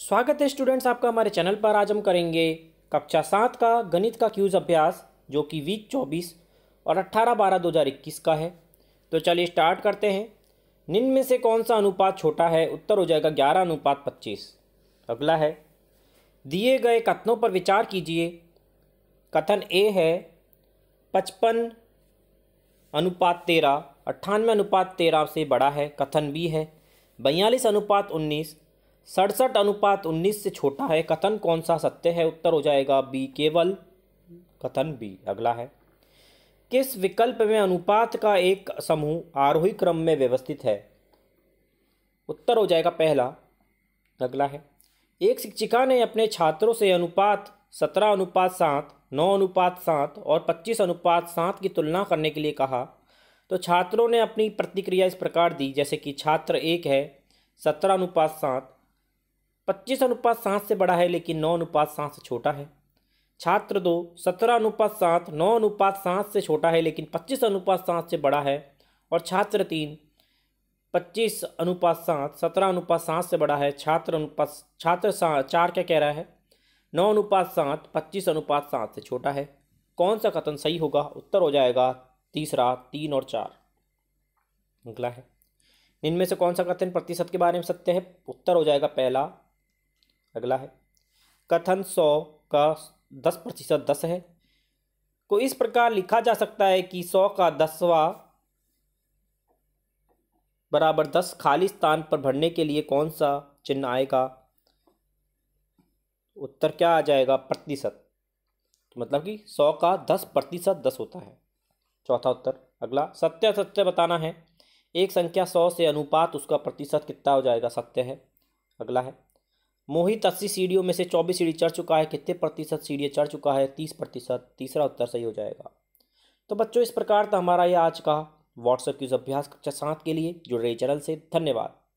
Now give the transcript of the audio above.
स्वागत है स्टूडेंट्स आपका हमारे चैनल पर आज हम करेंगे कक्षा सात का गणित का क्यूज अभ्यास जो कि वीक चौबीस और अट्ठारह बारह दो हज़ार इक्कीस का है तो चलिए स्टार्ट करते हैं निम्न में से कौन सा अनुपात छोटा है उत्तर हो जाएगा ग्यारह अनुपात पच्चीस अगला है दिए गए कथनों पर विचार कीजिए कथन ए है पचपन अनुपात तेरह अट्ठानवे अनुपात तेरह से बड़ा है कथन बी है बयालीस अनुपात उन्नीस सड़सठ अनुपात उन्नीस से छोटा है कथन कौन सा सत्य है उत्तर हो जाएगा बी केवल कथन बी अगला है किस विकल्प में अनुपात का एक समूह आरोही क्रम में व्यवस्थित है उत्तर हो जाएगा पहला अगला है एक शिक्षिका ने अपने छात्रों से अनुपात सत्रह अनुपात सात नौ अनुपात सात और पच्चीस अनुपात सात की तुलना करने के लिए कहा तो छात्रों ने अपनी प्रतिक्रिया इस प्रकार दी जैसे कि छात्र एक है सत्रह अनुपात सात पच्चीस अनुपात सात से बड़ा है लेकिन नौ अनुपात सात से छोटा है छात्र दो सत्रह अनुपात सात नौ अनुपात सात से छोटा है लेकिन पच्चीस अनुपात सात से बड़ा है और छात्र तीन पच्चीस अनुपात सात सत्रह अनुपात सात से बड़ा है छात्र अनुपात छात्र चार क्या कह रहा है नौ अनुपात सात पच्चीस अनुपात सात से छोटा है कौन सा कथन सही होगा उत्तर हो जाएगा तीसरा तीन और चार निकला है इनमें से कौन सा कथन प्रतिशत के बारे में सत्य है उत्तर हो जाएगा पहला अगला है कथन सौ का दस प्रतिशत दस है को इस प्रकार लिखा जा सकता है कि सौ का दसवा बराबर दस खाली स्थान पर भरने के लिए कौन सा चिन्ह आएगा उत्तर क्या आ जाएगा प्रतिशत तो मतलब कि सौ का दस प्रतिशत दस होता है चौथा उत्तर अगला सत्य सत्य बताना है एक संख्या सौ से अनुपात उसका प्रतिशत कितना हो जाएगा सत्य है अगला है मोहित अस्सी सीढ़ियों में से चौबीस सीढ़ी चढ़ चुका है कितने प्रतिशत सीढ़ी चढ़ चुका है तीस प्रतिशत तीसरा उत्तर सही हो जाएगा तो बच्चों इस प्रकार था हमारा ये आज का व्हाट्सएप यूज़ अभ्यास कक्षा सात के लिए जुड़ रही चैनल से धन्यवाद